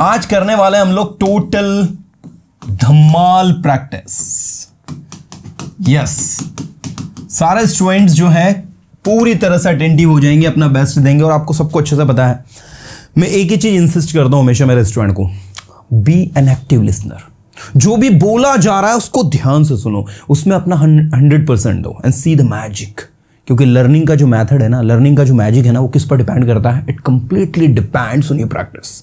आज करने वाले हम लोग टोटल धमाल प्रैक्टिस यस सारे स्टूडेंट्स जो है पूरी तरह से अटेंटिव हो जाएंगे अपना बेस्ट देंगे और आपको सबको अच्छे से पता है मैं एक ही चीज इंसिस्ट करता हूं हमेशा मेरे स्टूडेंट को बी एन एक्टिव लिसनर जो भी बोला जा रहा है उसको ध्यान से सुनो उसमें अपना हंड्रेड परसेंट दो एंड सी द मैजिक क्योंकि लर्निंग का जो मेथड है ना लर्निंग का जो मैजिक है ना वो किस पर डिपेंड करता है it completely depends on your practice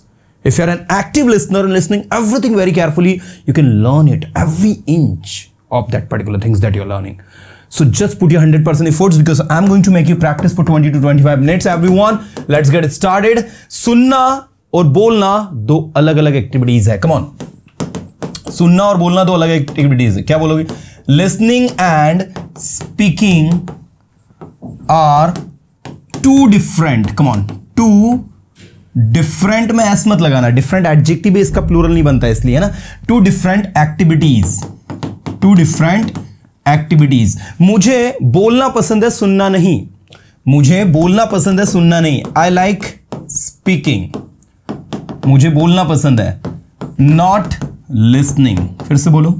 If you're an active listener and listening everything very carefully, you can learn it every inch of that particular things that you're learning. So just put your 100% efforts because I'm going to make you practice for 20 to 25 minutes everyone. Let's get it started. Sunna और बोलना दो अलग अलग activities है come on सुनना or बोलना do अलग activities है क्या Listening and speaking are two different. Come on, two. Different में एस मत लगाना डिफरेंट एडजेक्टिव इसका प्लूरल नहीं बनता इसलिए है ना two different activities two different activities मुझे बोलना पसंद है सुनना नहीं मुझे बोलना पसंद है सुनना नहीं आई लाइक स्पीकिंग मुझे बोलना पसंद है नॉट लिसनिंग फिर से बोलो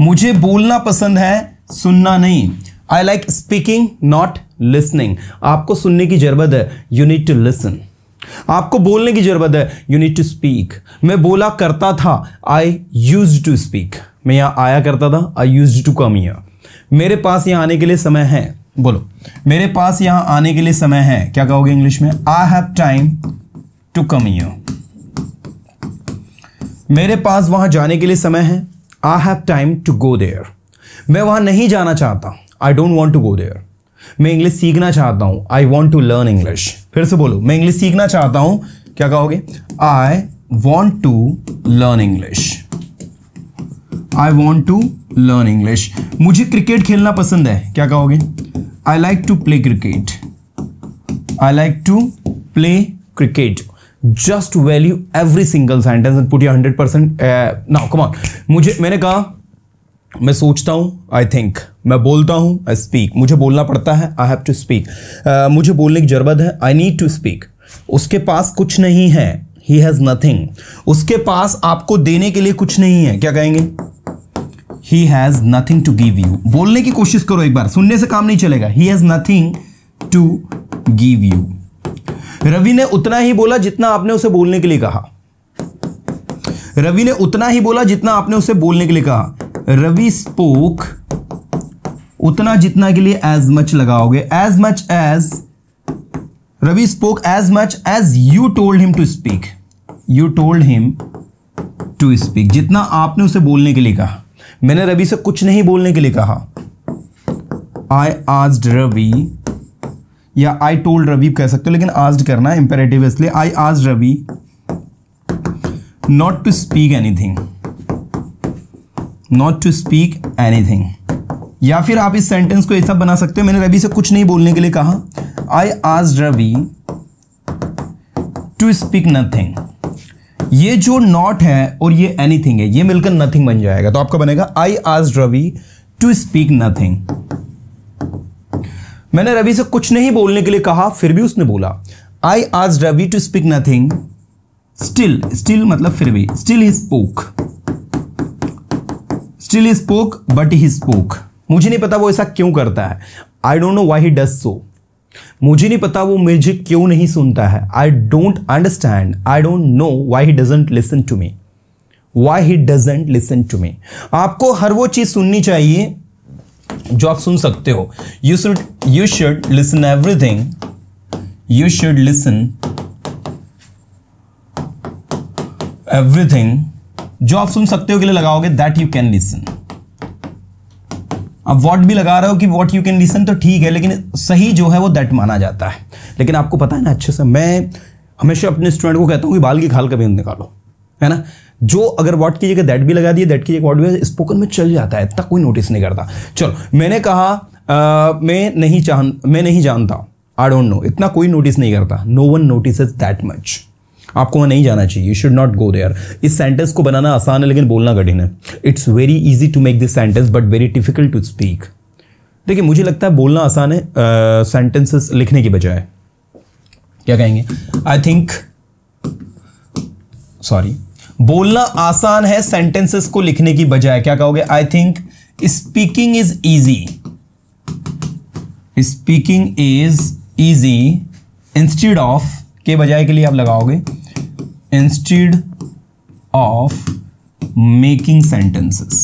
मुझे बोलना पसंद है सुनना नहीं I like speaking not listening आपको सुनने की जरूरत है यू नीड टू लिसन आपको बोलने की जरूरत है यू नीड टू स्पीक मैं बोला करता था आई यूज टू स्पीक मैं यहां आया करता था आई यूज टू कम यहां मेरे पास यहां आने के लिए समय है बोलो मेरे पास यहां आने के लिए समय है क्या कहोगे इंग्लिश में I have time to come you मेरे पास वहां जाने के लिए समय है I have time to go there मैं वहां नहीं जाना चाहता I don't want to go there मैं इंग्लिश सीखना चाहता हूं I want to learn English फिर से बोलो मैं इंग्लिश सीखना चाहता हूं क्या कहोगे I want to learn English I want to learn English मुझे क्रिकेट खेलना पसंद है क्या कहोगे I like to play cricket I like to play cricket just value every single sentence and put hundred percent now come on मुझे मैंने कहा मैं सोचता हूँ आई थिंक मैं बोलता हूँ आई स्पीक मुझे बोलना पड़ता है आई हैव टू स्पीक मुझे बोलने की ज़रूरत है आई नीड टू स्पीक उसके पास कुछ नहीं है ही हैज़ नथिंग उसके पास आपको देने के लिए कुछ नहीं है क्या कहेंगे he has nothing to give you बोलने की कोशिश करो एक बार सुनने से काम नहीं चलेगा he has nothing to give you Ravi ने उतना ही बोला जितना आपने उसे बोलने के लिए कहा रवि ने उतना ही बोला जितना आपने उसे बोलने के लिए कहा रवि स्पोक उतना जितना के लिए एज मच लगाओगे as much as Ravi spoke as much as you told him to speak you told him to speak जितना आपने उसे बोलने के लिए कहा मैंने रवि से कुछ नहीं बोलने के लिए कहा आई आज रवि या आई टोल्ड रवि कह सकते हो लेकिन आज करना है इंपेरेटिव इसलिए I ask Ravi not to speak anything not to speak anything या फिर आप इस सेंटेंस को ऐसा बना सकते हो मैंने रवि से कुछ नहीं बोलने के लिए कहा आई ask Ravi to speak nothing ये जो नॉट है और ये एनीथिंग है ये मिलकर नथिंग बन जाएगा तो आपका बनेगा आई ask Ravi to speak nothing मैंने रवि से कुछ नहीं बोलने के लिए कहा फिर भी उसने बोला I ask Ravi to speak nothing still still मतलब फिर भी still he spoke still spoke but he spoke मुझे नहीं पता वो ऐसा क्यों करता है I don't know why he does so मुझे नहीं पता वो मुझे क्यों नहीं सुनता है I don't understand I don't know why he doesn't listen to me why he doesn't listen to me आपको हर वो चीज़ सुननी चाहिए जो आप सुन सकते हो you should you should listen everything you should listen everything जो आप सुन सकते हो के लिए लगाओगे दैट यू कैन लिसन अब वॉट भी लगा रहे हो कि वॉट यू कैन लिसन तो ठीक है लेकिन सही जो है वो दैट माना जाता है लेकिन आपको पता है ना अच्छे से मैं हमेशा अपने स्टूडेंट को कहता हूँ कि बाल की खाल कभी निकालो है ना जो अगर वॉट की जगह दैट भी लगा दिए दैट की जगह वॉट भी स्पोकन में चल जाता है तक कोई नोटिस नहीं करता चलो मैंने कहा आ, मैं नहीं चाह मैं नहीं जानता आई डोंट नो इतना कोई नोटिस नहीं करता no one notice that much आपको वहाँ नहीं जाना चाहिए you should not go there इस सेंटेंस को बनाना आसान है लेकिन बोलना कठिन है it's very easy to make this sentence but very difficult to speak देखिए मुझे लगता है बोलना आसान है सेंटेंसेस uh, लिखने के बजाय क्या कहेंगे आई थिंक सॉरी बोलना आसान है सेंटेंसेस को लिखने की बजाय क्या कहोगे I think speaking is easy speaking is easy instead of के बजाय के लिए आप लगाओगे instead of making sentences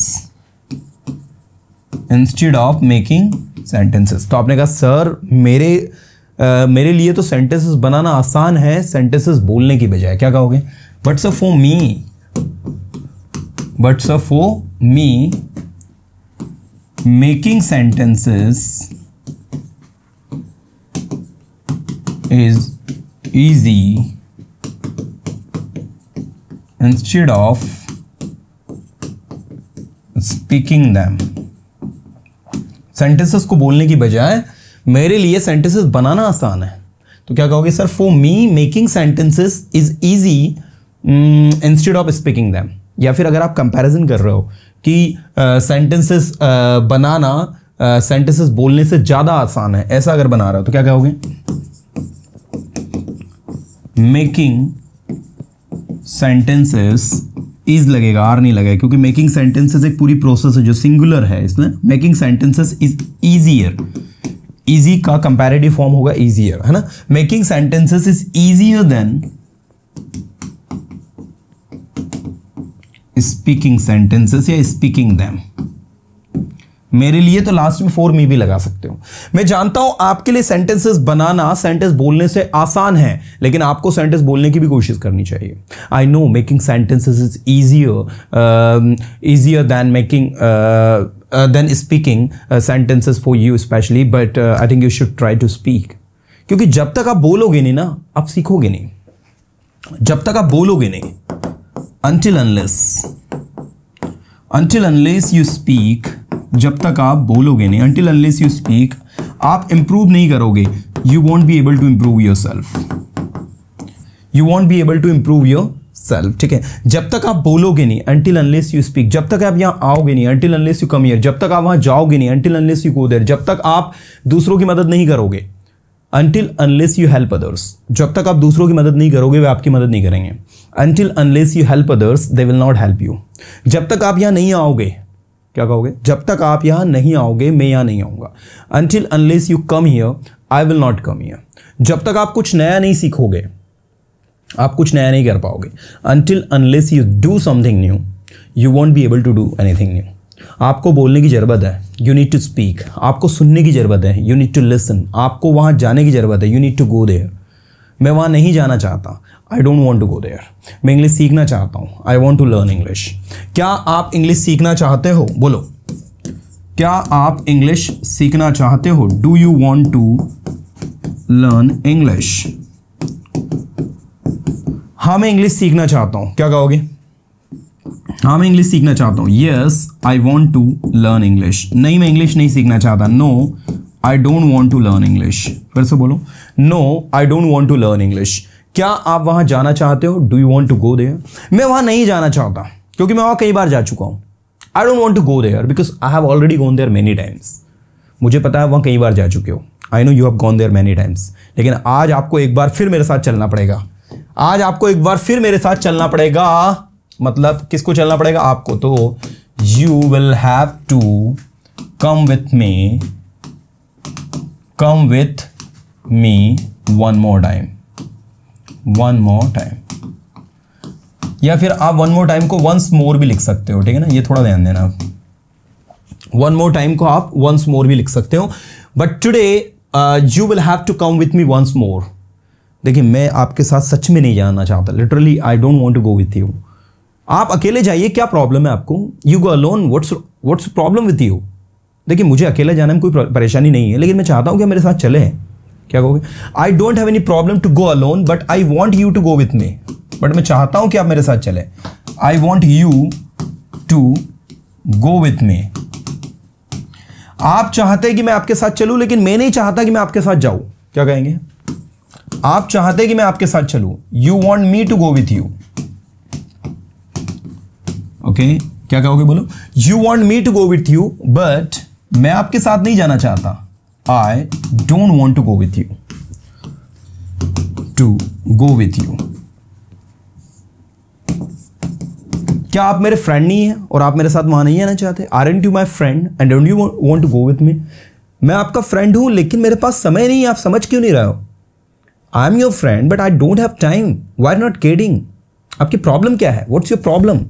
instead of making sentences तो आपने कहा सर मेरे आ, मेरे लिए तो सेंटेंसेस बनाना आसान है सेंटेंसेस बोलने की बजाय क्या कहोगे but's a for me but's a for me making sentences is easy instead of speaking them sentences को बोलने की बजाय मेरे लिए सेंटेंसेस बनाना आसान है तो क्या कहोगे sir for me making sentences is easy instead of speaking them या फिर अगर आप कंपेरिजन कर रहे हो कि सेंटेंसेस uh, uh, बनाना सेंटेंसेस uh, बोलने से ज़्यादा आसान है ऐसा अगर बना रहे हो तो क्या कहोगे मेकिंग सेंटेंसेस इज लगेगा आर नहीं लगेगा क्योंकि मेकिंग सेंटेंसेस एक पूरी प्रोसेस है जो सिंगुलर है इसमें making sentences is easier easy का कंपेरेटिव फॉर्म होगा ईजियर है ना making sentences is easier than speaking sentences या स्पीकिंग दैम मेरे लिए तो लास्ट में फोर मी भी लगा सकते हो मैं जानता हूं आपके लिए सेंटेंसेस बनाना सेंटेंस बोलने से आसान है लेकिन आपको सेंटेंस बोलने की भी कोशिश करनी चाहिए I know making sentences is easier easier than making than speaking sentences for you specially but I think you should try to speak क्योंकि जब तक आप बोलोगे नहीं ना आप सीखोगे नहीं जब तक आप बोलोगे नहीं until unless until unless you speak जब तक आप बोलोगे नहीं अनटिल अनलेस यू स्पीक आप इम्प्रूव नहीं करोगे you won't be able to improve yourself you won't be able to improve yourself ठीक है जब तक आप बोलोगे नहीं अनटिल अनलेस यू स्पीक जब तक आप यहाँ आओगे नहीं until unless you come here जब तक आप वहाँ जाओगे नहीं until unless you go there जब तक आप दूसरों की मदद नहीं करोगे until unless you help others जब तक आप दूसरों की मदद नहीं करोगे वे आपकी मदद नहीं करेंगे until unless you help others they will not help you जब तक आप यहां नहीं आओगे क्या कहोगे जब तक आप यहां नहीं आओगे मैं यहां नहीं आऊंगा until unless you come here I will not come here जब तक आप कुछ नया नहीं सीखोगे आप कुछ नया नहीं कर पाओगे until unless you do something new you won't be able to do anything new आपको बोलने की ज़रूरत है यू नीड टू स्पीक आपको सुनने की ज़रूरत है यू नीड टू लिसन आपको वहां जाने की ज़रूरत है you need to go there मैं वहां नहीं जाना चाहता I don't want to go there मैं इंग्लिश सीखना चाहता हूँ I want to learn English क्या आप इंग्लिश सीखना चाहते हो बोलो क्या आप इंग्लिश सीखना चाहते हो do you want to learn English हाँ मैं इंग्लिश सीखना चाहता हूँ क्या कहोगे हाँ मैं इंग्लिश सीखना चाहता हूँ yes I want to learn English नहीं मैं इंग्लिश नहीं सीखना चाहता no I don't want to learn English फिर से बोलो no I don't want to learn English क्या आप वहां जाना चाहते हो do you want to go there मैं वहां नहीं जाना चाहता क्योंकि मैं वहां कई बार जा चुका हूं I don't want to go there because I have already gone there many times मुझे पता है वहां कई बार जा चुके हो I know you have gone there many times लेकिन आज आपको एक बार फिर मेरे साथ चलना पड़ेगा आज आपको एक बार फिर मेरे साथ चलना पड़ेगा मतलब किसको चलना पड़ेगा आपको तो you will have to come with me come with me one more time one more time या फिर आप वन मोर टाइम को वंस मोर भी लिख सकते हो ठीक है ना ये थोड़ा ध्यान देना आप वन मोर टाइम को आप वंस मोर भी लिख सकते हो but today you will have to come with me once more देखिए मैं आपके साथ सच में नहीं जाना चाहता literally I don't want to go with you आप अकेले जाइए क्या प्रॉब्लम है आपको you go alone what's what's problem with you देखिए मुझे अकेले जाने में कोई परेशानी नहीं है लेकिन मैं चाहता हूँ कि मेरे साथ चले क्या कहोगे I don't have any problem to go alone but I want you to go with me but मैं चाहता हूं कि आप मेरे साथ चले I want you to go with me आप चाहते कि मैं आपके साथ चलूं लेकिन मैं नहीं चाहता कि मैं आपके साथ जाऊं क्या कहेंगे आप चाहते कि मैं आपके साथ चलूं you want me to go with you okay क्या कहोगे बोलो you want me to go with you but मैं आपके साथ नहीं जाना चाहता I don't want to go with you. To go with you. क्या आप मेरे फ्रेंड नहीं हैं और आप मेरे साथ वहां नहीं आना चाहते are and you my friend and don't you want to go with me मैं आपका फ्रेंड हूँ लेकिन मेरे पास समय नहीं है आप समझ क्यों नहीं रहे हो I am your friend but I don't have time why are not kidding आपकी प्रॉब्लम क्या है वॉट्स योर प्रॉब्लम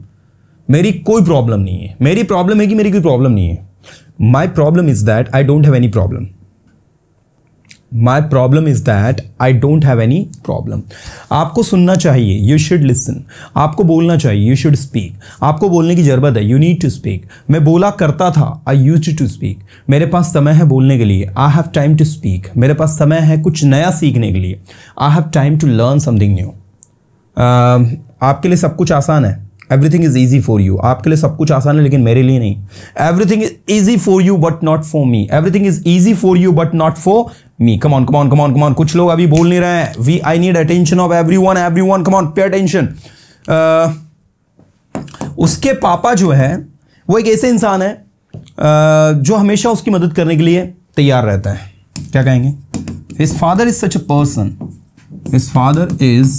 मेरी कोई प्रॉब्लम नहीं है मेरी प्रॉब्लम है कि मेरी कोई प्रॉब्लम नहीं है my problem is that I don't have any problem my problem is that I don't have any problem आपको सुनना चाहिए यू शुड लिसन आपको बोलना चाहिए यू शुड स्पीक आपको बोलने की ज़रूरत है यू नीड टू स्पीक मैं बोला करता था आई यूज टू स्पीक मेरे पास समय है बोलने के लिए I have time to speak मेरे पास समय है कुछ नया सीखने के लिए I have time to learn something new आपके लिए सब कुछ आसान है everything is easy for you आपके लिए सब कुछ आसान है लेकिन मेरे लिए नहीं everything is easy for you but not for me everything is easy for you but not for me come on come on come on come on कुछ लोग अभी बोल नहीं रहे हैं we I need attention of every one every one come on pay attention उसके पापा जो है वो एक ऐसे इंसान है uh, जो हमेशा उसकी मदद करने के लिए तैयार रहता है क्या कहेंगे his father is such a person his father is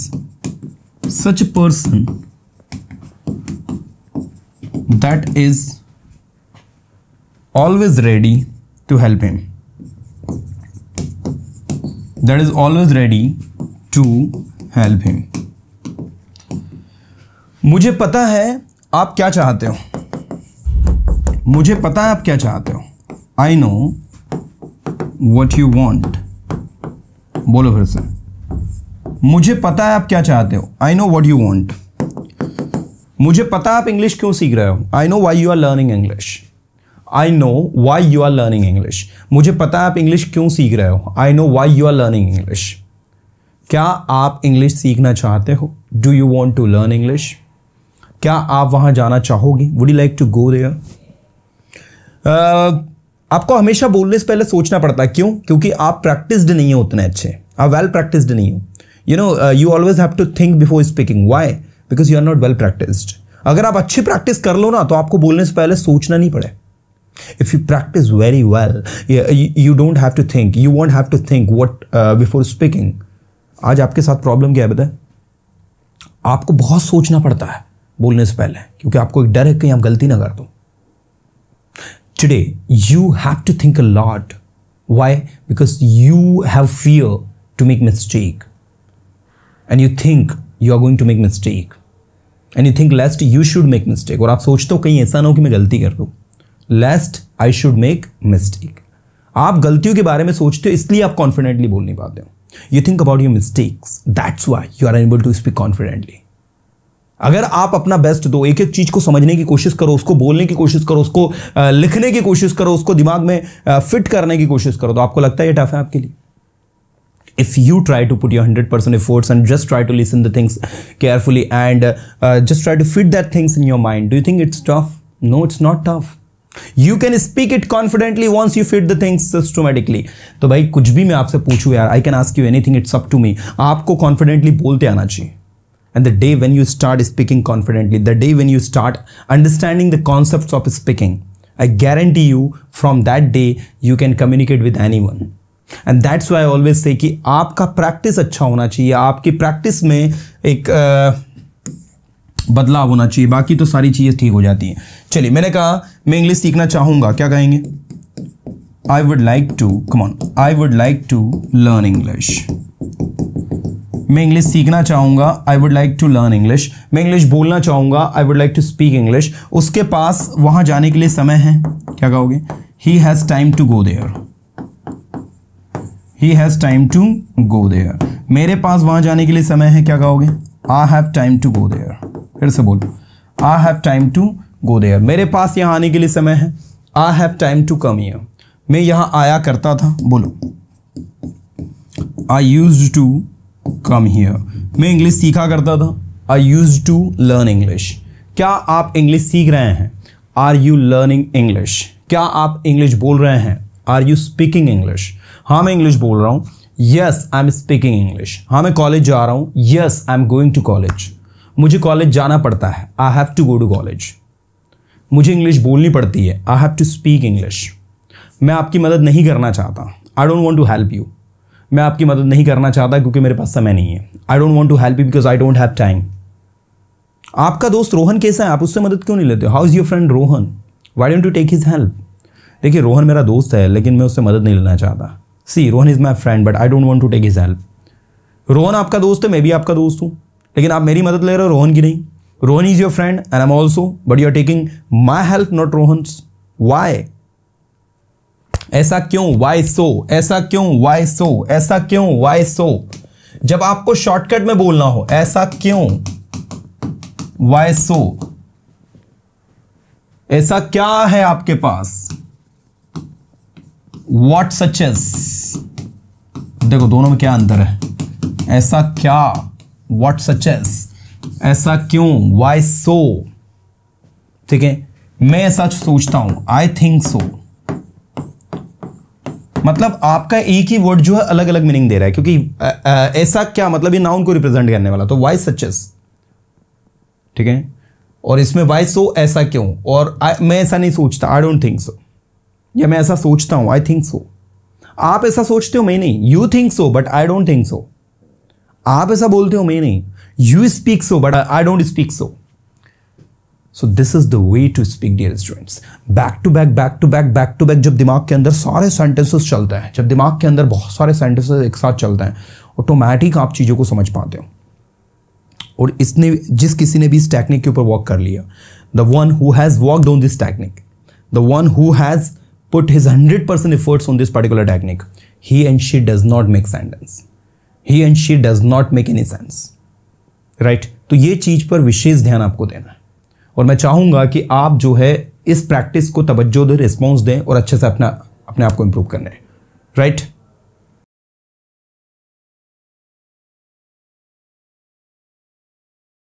such a person that is always ready to help him that is always ready to help him मुझे पता है आप क्या चाहते हो मुझे पता है आप क्या चाहते हो I know what you want बोलो फिर से मुझे पता है आप क्या चाहते हो I know what you want मुझे पता आप इंग्लिश क्यों सीख रहे हो I know why you are learning English I know why you are learning English मुझे पता है आप इंग्लिश क्यों सीख रहे हो I know why you are learning English क्या आप इंग्लिश सीखना चाहते हो do you want to learn English क्या आप वहाँ जाना चाहोगे would you like to go there आपको हमेशा बोलने से पहले सोचना पड़ता है क्यों क्योंकि आप प्रैक्टिस्ड नहीं हो उतने अच्छे आप वेल प्रैक्टिस्ड नहीं हो you know you always have to think before speaking why because you are not well practised अगर आप अच्छी प्रैक्टिस कर लो ना तो आपको बोलने से पहले सोचना नहीं पड़े if you practice very well you don't have to think you won't have to think what uh, before speaking आज आपके साथ प्रॉब्लम क्या है बताए आपको बहुत सोचना पड़ता है बोलने से पहले क्योंकि आपको एक डर है कहीं आप गलती ना कर दो today you have to think a lot why because you have fear to make mistake and you think you are going to make mistake and you think lest you should make mistake और आप सोचते हो कहीं ऐसा ना हो कि मैं गलती कर दूँ lest I should make mistake आप गलतियों के बारे में सोचते हो इसलिए आप कॉन्फिडेंटली बोल नहीं पाते हो you think about your mistakes that's why you are able to speak confidently अगर आप अपना बेस्ट दो एक एक चीज़ को समझने की कोशिश करो उसको बोलने की कोशिश करो उसको लिखने की कोशिश करो उसको दिमाग में फिट करने की कोशिश करो तो आपको लगता है ये टफ है आपके लिए if you try to put your hundred percent efforts and just try to listen the things carefully and just try to fit that things in your mind do you think it's tough no it's not tough you can speak it confidently once you fit the things systematically तो भाई कुछ भी मैं आपसे पूछूँ यार I can ask you anything it's up to me आपको confidently बोलते आना चाहिए and the day when you start speaking confidently the day when you start understanding the concept of speaking I guarantee you from that day you can communicate with any one and that's why always say कि आपका practice अच्छा होना चाहिए आपकी practice में एक uh, बदलाव होना चाहिए बाकी तो सारी चीज़ें ठीक हो जाती हैं चलिए मैंने कहा मैं इंग्लिश सीखना चाहूंगा क्या कहेंगे I would like to come on I would like to learn English मैं इंग्लिश सीखना चाहूंगा I would like to learn English मैं इंग्लिश बोलना चाहूंगा I would like to speak English उसके पास वहां जाने के लिए समय है क्या कहोगे he has time to go there he has time to go there मेरे पास वहां जाने के लिए समय है क्या कहोगे I have time to go there फिर से बोलो I have time to go there मेरे पास यहाँ आने के लिए समय है I have time to come here मैं यहाँ आया करता था बोलो I use to come here मैं इंग्लिश सीखा करता था I use to learn English क्या आप इंग्लिश सीख रहे हैं आर यू लर्निंग इंग्लिश क्या आप इंग्लिश बोल रहे हैं आर यू स्पीकिंग इंग्लिश हाँ मैं इंग्लिश बोल रहा हूँ yes I am speaking English हाँ मैं कॉलेज जा रहा हूँ yes I am going to college मुझे कॉलेज जाना पड़ता है I have to go to college मुझे इंग्लिश बोलनी पड़ती है I have to speak English मैं आपकी मदद नहीं करना चाहता I don't want to help you मैं आपकी मदद नहीं करना चाहता क्योंकि मेरे पास समय नहीं है I don't want to help you because I don't have time आपका दोस्त रोहन कैसा है आप उससे मदद क्यों नहीं लेते how is your friend Rohan why don't you take his help देखिए रोहन मेरा दोस्त है लेकिन मैं उससे मदद नहीं लेना चाहता see Rohan is my friend but I don't want to take his help Rohan आपका दोस्त है मैं भी आपका दोस्त हूँ लेकिन आप मेरी मदद ले रहे हो रोहन की नहीं Rohan is your friend and am also but you are taking my help not Rohan why ऐसा क्यों वाई सो ऐसा क्यों वाई सो ऐसा क्यों वाई सो जब आपको शॉर्टकट में बोलना हो ऐसा क्यों वाई सो ऐसा क्या है आपके पास वॉट सचेस देखो दोनों में क्या अंतर है ऐसा क्या वॉट सच एस ऐसा क्यों वाई सो ठीक है मैं ऐसा सोचता हूं आई थिंक सो मतलब आपका एक ही वर्ड जो है अलग अलग मीनिंग दे रहा है क्योंकि ऐसा क्या मतलब ये नाउन को रिप्रेजेंट करने वाला तो वाई सचेस ठीक है और इसमें वाई सो ऐसा क्यों और आ, मैं ऐसा नहीं सोचता आई डोंट थिंक सो या मैं ऐसा सोचता हूं आई थिंक सो आप ऐसा सोचते हो मैं नहीं you think so but I don't think so आप ऐसा बोलते हो मैं नहीं you speak so but I don't speak so so this is the way to speak dear students back to back back to back back to back जब दिमाग के अंदर सारे सेंटेंसेस चलते हैं जब दिमाग के अंदर बहुत सारे सेंटेंसेस एक साथ चलते हैं ऑटोमेटिक आप चीज़ों को समझ पाते हो और इसने जिस किसी ने भी इस टेक्निक के ऊपर वर्क कर लिया the one who has walk on this technique the one who has his hundred percent efforts on this particular technique he and she does not make sentence he and she does not make any sense right तो ये चीज़ पर विशेष ध्यान आपको देना है और मैं चाहूंगा कि आप जो है इस प्रैक्टिस को तवज्जो दें रिस्पॉन्स दें और अच्छे से अपना अपने आप को इंप्रूव करना है राइट right?